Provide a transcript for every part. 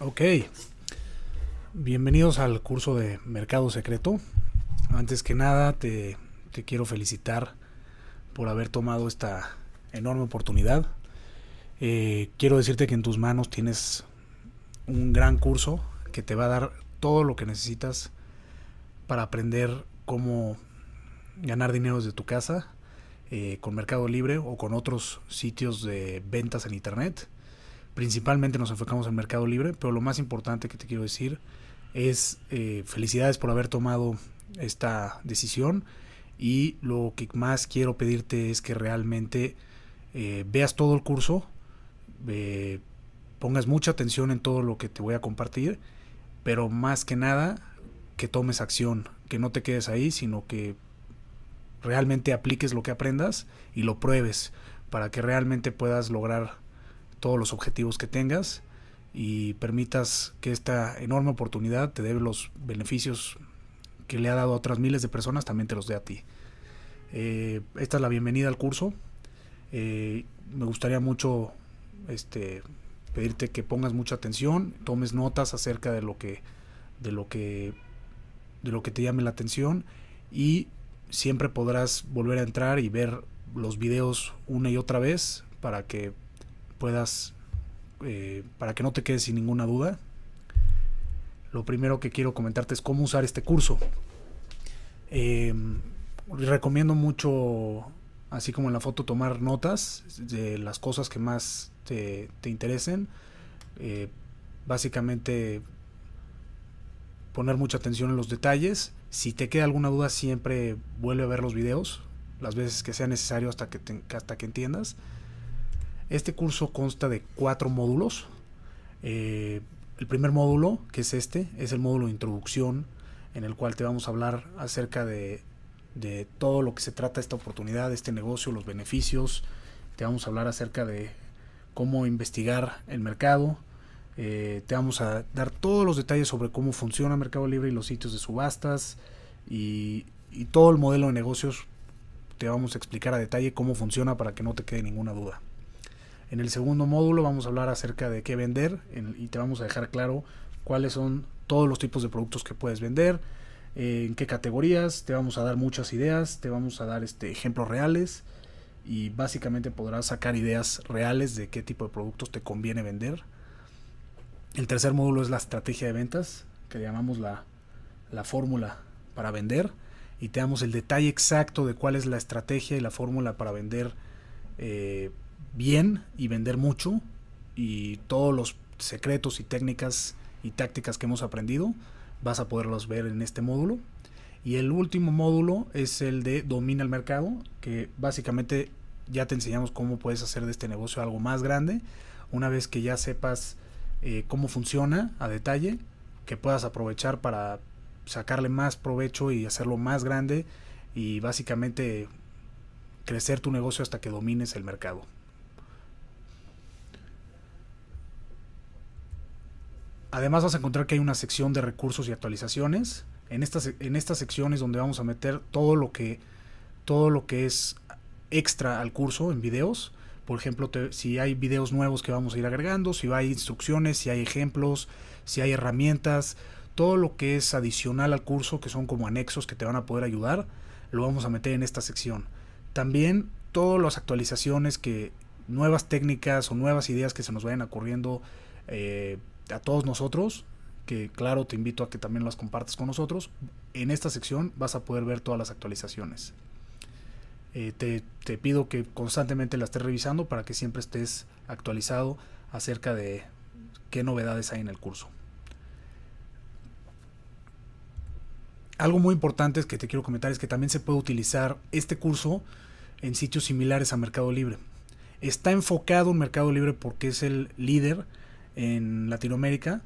Ok. Bienvenidos al curso de Mercado Secreto. Antes que nada, te, quiero felicitar por haber tomado esta enorme oportunidad. Eh, quiero decirte que en tus manos tienes un gran curso que te va a dar todo lo que necesitas para aprender cómo ganar dinero desde tu casa eh, con Mercado Libre o con otros sitios de ventas en Internet. Principalmente nos enfocamos en Mercado Libre, pero lo más importante que te quiero decir es eh, felicidades por haber tomado esta decisión y lo que más quiero pedirte es que realmente eh, veas todo el curso, eh, pongas mucha atención en todo lo que te voy a compartir, pero más que nada que tomes acción, que no te quedes ahí, sino que realmente apliques lo que aprendas y lo pruebes para que realmente puedas lograr todos los objetivos que tengas y permitas que esta enorme oportunidad te dé los beneficios que le ha dado a otras miles de personas, también te los dé a ti. Eh, esta es la bienvenida al curso. Eh, me gustaría mucho este, pedirte que pongas mucha atención, tomes notas acerca de lo que, de lo que, de lo que te llame la atención y siempre podrás volver a entrar y ver los videos una y otra vez para que puedas, eh, para que no te quedes sin ninguna duda, lo primero que quiero comentarte es cómo usar este curso. Em, recomiendo mucho, así como en la foto, tomar notas de las cosas que más te, interesen. Eh, básicamente poner mucha atención en los detalles. Si te queda alguna duda, siempre vuelve a ver los videos, las veces que sea necesario hasta que, hasta que entiendas. Este curso consta de cuatro módulos. Eh, el primer módulo, que es este, es el módulo de introducción, en el cual te vamos a hablar acerca de, todo lo que se trata esta oportunidad, este negocio, los beneficios. Te vamos a hablar acerca de cómo investigar el mercado. Eh, te vamos a dar todos los detalles sobre cómo funciona Mercado Libre y los sitios de subastas y todo el modelo de negocios. Te vamos a explicar a detalle cómo funciona para que no te quede ninguna duda. En el segundo módulo vamos a hablar acerca de qué vender y te vamos a dejar claro cuáles son todos los tipos de productos que puedes vender, eh, en qué categorías, te vamos a dar muchas ideas, te vamos a dar este, ejemplos reales y básicamente podrás sacar ideas reales de qué tipo de productos te conviene vender. El tercer módulo es la estrategia de ventas, que llamamos la, fórmula para vender y te damos el detalle exacto de cuál es la estrategia y la fórmula para vender eh, bien y vender mucho y todos los secretos y técnicas y tácticas que hemos aprendido vas a poderlos ver en este módulo. Y el último módulo es el de domina el mercado, que básicamente ya te enseñamos cómo puedes hacer de este negocio algo más grande. Una vez que ya sepas eh, cómo funciona a detalle, que puedas aprovechar para sacarle más provecho y hacerlo más grande y básicamente crecer tu negocio hasta que domines el mercado. Además vas a encontrar que hay una sección de recursos y actualizaciones. En estas, en estas secciones donde vamos a meter todo lo que, todo lo que es extra al curso en videos. Por ejemplo, si hay videos nuevos que vamos a ir agregando, si hay instrucciones, si hay ejemplos, si hay herramientas, todo lo que es adicional al curso, que son como anexos que te van a poder ayudar, lo vamos a meter en esta sección. También todas las actualizaciones que nuevas técnicas o nuevas ideas que se nos vayan ocurriendo eh, a todos nosotros, que claro te invito a que también las compartas con nosotros. En esta sección vas a poder ver todas las actualizaciones. Eh, te, te, pido que constantemente la estés revisando para que siempre estés actualizado acerca de qué novedades hay en el curso. Algo muy importante que te quiero comentar es que también se puede utilizar este curso en sitios similares a Mercado Libre. Está enfocado en Mercado Libre porque es el líder en Latinoamérica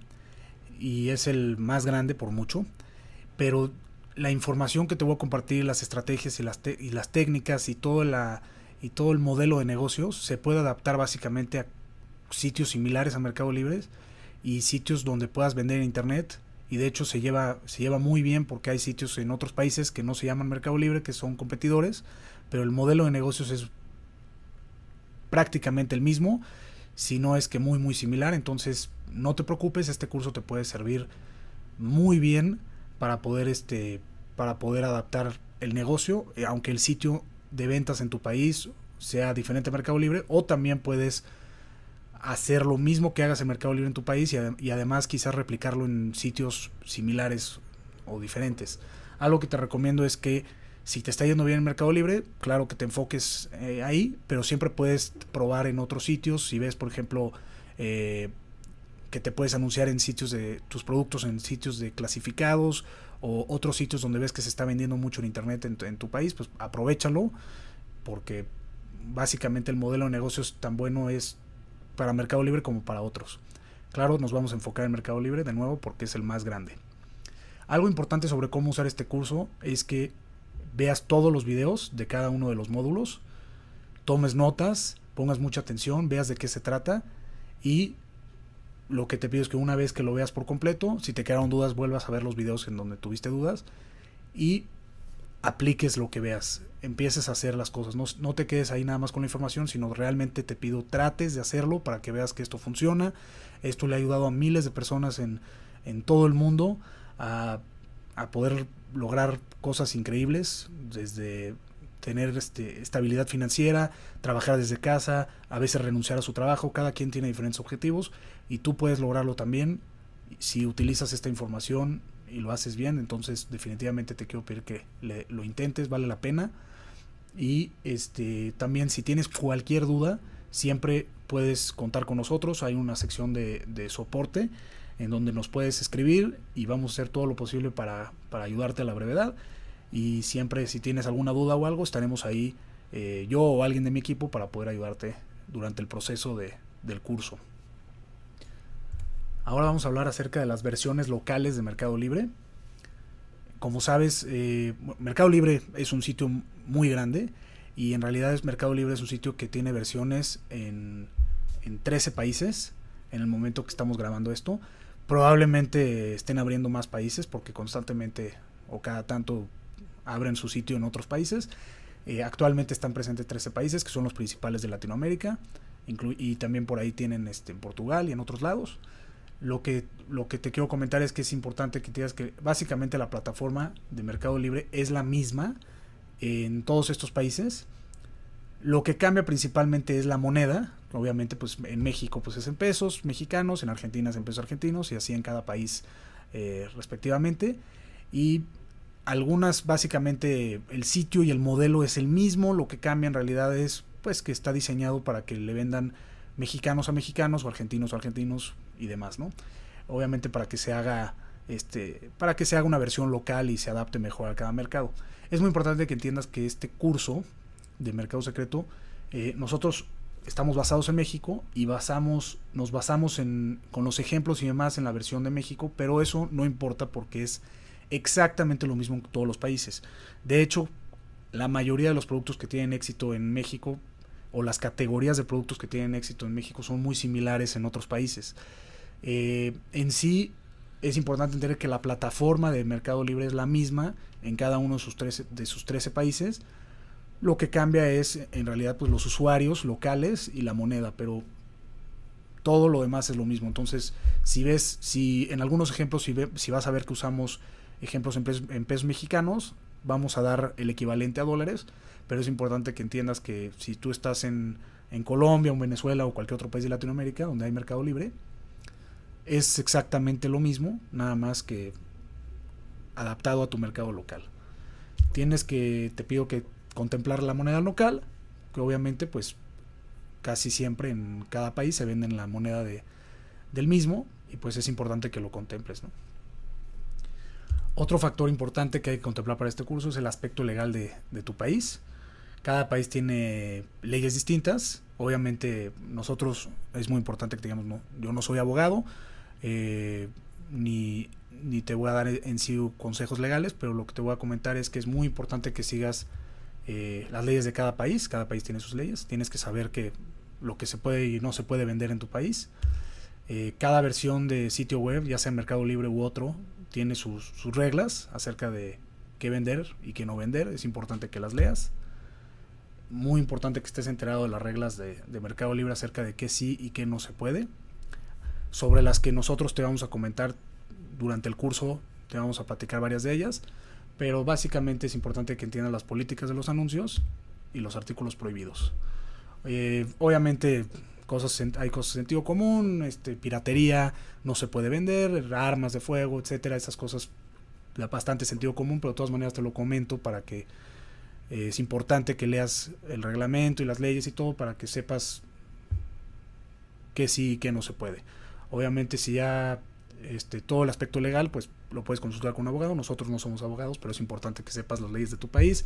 y es el más grande por mucho, pero la información que te voy a compartir, las estrategias y las, y las técnicas y todo, la, y todo el modelo de negocios se puede adaptar básicamente a sitios similares a Mercado Libre y sitios donde puedas vender en Internet. Y de hecho se lleva, se lleva muy bien porque hay sitios en otros países que no se llaman Mercado Libre, que son competidores, pero el modelo de negocios es prácticamente el mismo si no es que muy muy similar, entonces no te preocupes, este curso te puede servir muy bien para poder este para poder adaptar el negocio, eh, aunque el sitio de ventas en tu país sea diferente a Mercado Libre o también puedes hacer lo mismo que hagas en Mercado Libre en tu país y, y además quizás replicarlo en sitios similares o diferentes. Algo que te recomiendo es que si te está yendo bien el Mercado Libre, claro que te enfoques eh, ahí, pero siempre puedes probar en otros sitios. Si ves, por ejemplo, eh, que te puedes anunciar en sitios de tus productos, en sitios de clasificados o otros sitios donde ves que se está vendiendo mucho en Internet en, tu país, pues aprovechalo, porque básicamente el modelo de negocios tan bueno es para Mercado Libre como para otros. Claro, nos vamos a enfocar en Mercado Libre de nuevo porque es el más grande. Algo importante sobre cómo usar este curso es que veas todos los videos de cada uno de los módulos, tomes notas, pongas mucha atención, veas de qué se trata y lo que te pido es que una vez que lo veas por completo, si te quedaron dudas, vuelvas a ver los videos en donde tuviste dudas y apliques lo que veas, empieces a hacer las cosas, no, te quedes ahí nada más con la información, sino realmente te pido trates de hacerlo para que veas que esto funciona. Esto le ha ayudado a miles de personas en, en todo el mundo a a poder lograr cosas increíbles, desde tener este, estabilidad financiera, trabajar desde casa, a veces renunciar a su trabajo, cada quien tiene diferentes objetivos y tú puedes lograrlo también si utilizas esta información y lo haces bien, entonces definitivamente te quiero pedir que lo intentes, vale la pena. Y este también si tienes cualquier duda, siempre puedes contar con nosotros, hay una sección de soporte en donde nos puedes escribir y vamos a hacer todo lo posible para, ayudarte a la brevedad. Y siempre si tienes alguna duda o algo, estaremos ahí eh, yo o alguien de mi equipo para poder ayudarte durante el proceso del curso. Ahora vamos a hablar acerca de las versiones locales de Mercado Libre. Como sabes, eh, Mercado Libre es un sitio muy grande y en realidad es Mercado Libre es un sitio que tiene versiones en, en 13 países en el momento que estamos grabando esto probablemente estén abriendo más países porque constantemente o cada tanto abren su sitio en otros países. Eh, actualmente están presentes 13 países que son los principales de Latinoamérica y también por ahí tienen este, en Portugal y en otros lados. Lo que, lo que te quiero comentar es que es importante que digas que básicamente la plataforma de Mercado Libre es la misma en todos estos países. Lo que cambia principalmente es la moneda, obviamente pues en México pues es en pesos mexicanos, en Argentina es en pesos argentinos y así en cada país eh, respectivamente. Y algunas básicamente el sitio y el modelo es el mismo, lo que cambia en realidad es pues que está diseñado para que le vendan mexicanos a mexicanos o argentinos a argentinos y demás, ¿no? Obviamente para que se haga este para que se haga una versión local y se adapte mejor a cada mercado. Es muy importante que entiendas que este curso de Mercado Secreto eh, nosotros estamos basados en México y basamos, nos basamos en, con los ejemplos y demás en la versión de México, pero eso no importa porque es exactamente lo mismo en todos los países. De hecho, la mayoría de los productos que tienen éxito en México o las categorías de productos que tienen éxito en México son muy similares en otros países. Eh, en sí, es importante entender que la plataforma de Mercado Libre es la misma en cada uno de sus 13, de sus 13 países lo que cambia es en realidad pues, los usuarios locales y la moneda, pero todo lo demás es lo mismo. Entonces, si ves, si en algunos ejemplos, si, si vas a ver que usamos ejemplos en pesos, mexicanos, vamos a dar el equivalente a dólares, pero es importante que entiendas que si tú estás en, en Colombia en Venezuela o cualquier otro país de Latinoamérica donde hay mercado libre, es exactamente lo mismo, nada más que adaptado a tu mercado local. Tienes que, te pido que contemplar la moneda local, que obviamente pues casi siempre en cada país se venden la moneda de, del mismo y pues es importante que lo contemples. Otro factor importante que hay que contemplar para este curso es el aspecto legal de, tu país. Cada país tiene leyes distintas. Obviamente nosotros es muy importante que digamos, yo no soy abogado, eh, ni, ni te voy a dar en sí consejos legales, pero lo que te voy a comentar es que es muy importante que sigas eh, las leyes de cada país, cada país tiene sus leyes, tienes que saber que lo que se puede y no se puede vender en tu país. Eh, cada versión de sitio web, ya sea Mercado Libre u otro, tiene sus, reglas acerca de qué vender y qué no vender. Es importante que las leas. Muy importante que estés enterado de las reglas de, de Mercado Libre acerca de qué sí y qué no se puede. Sobre las que nosotros te vamos a comentar durante el curso, te vamos a platicar varias de ellas pero básicamente es importante que entiendas las políticas de los anuncios y los artículos prohibidos. Eh, obviamente cosas hay cosas de sentido común, este, piratería no se puede vender, armas de fuego, etcétera, esas cosas bastante sentido común, pero de todas maneras te lo comento para que eh, es importante que leas el reglamento y las leyes y todo para que sepas que sí y que no se puede. Obviamente si ya este, todo el aspecto legal, pues lo puedes consultar con un abogado. Nosotros no somos abogados, pero es importante que sepas las leyes de tu país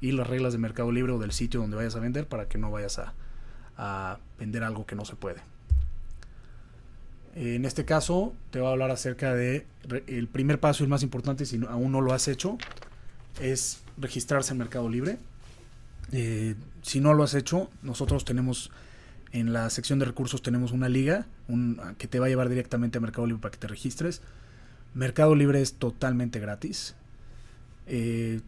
y las reglas de mercado libre o del sitio donde vayas a vender para que no vayas a, vender algo que no se puede. En este caso te voy a hablar acerca de el primer paso y el más importante si aún no lo has hecho es registrarse en Mercado Libre. Eh, si no lo has hecho, nosotros tenemos en la sección de recursos tenemos una liga que te va a llevar directamente a Mercado Libre para que te registres. Mercado Libre es totalmente gratis. Eh,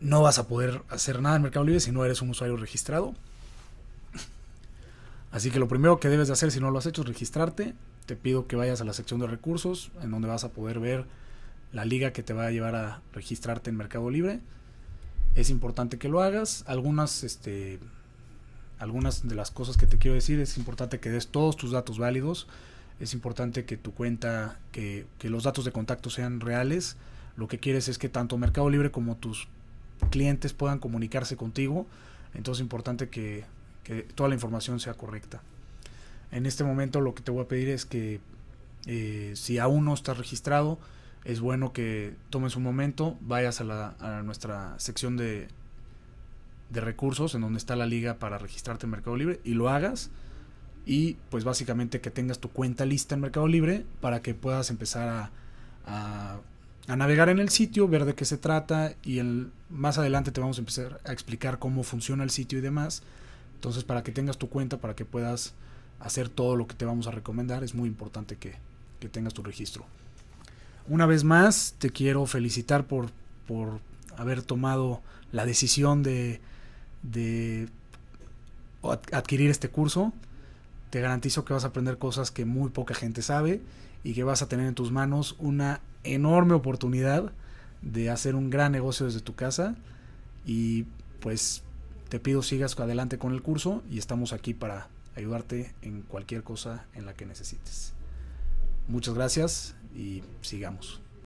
no vas a poder hacer nada en Mercado Libre si no eres un usuario registrado. Así que lo primero que debes de hacer si no lo has hecho es registrarte. Te pido que vayas a la sección de recursos, en donde vas a poder ver la liga que te va a llevar a registrarte en Mercado Libre. Es importante que lo hagas. Algunas, este, algunas de las cosas que te quiero decir es importante que des todos tus datos válidos es importante que tu cuenta, que, los datos de contacto sean reales. Lo que quieres es que tanto Mercado Libre como tus clientes puedan comunicarse contigo. Entonces es importante que, toda la información sea correcta. En este momento lo que te voy a pedir es que eh, si aún no estás registrado, es bueno que tomes un momento, vayas a, nuestra sección de, de recursos en donde está la liga para registrarte en Mercado Libre y lo hagas y pues básicamente que tengas tu cuenta lista en Mercado Libre para que puedas empezar a, a, navegar en el sitio, ver de qué se trata y el, más adelante te vamos a empezar a explicar cómo funciona el sitio y demás. Entonces para que tengas tu cuenta, para que puedas hacer todo lo que te vamos a recomendar, es muy importante que, que tengas tu registro. Una vez más, te quiero felicitar por, por haber tomado la decisión de, de adquirir este curso te garantizo que vas a aprender cosas que muy poca gente sabe y que vas a tener en tus manos una enorme oportunidad de hacer un gran negocio desde tu casa y pues te pido sigas adelante con el curso y estamos aquí para ayudarte en cualquier cosa en la que necesites. Muchas gracias y sigamos.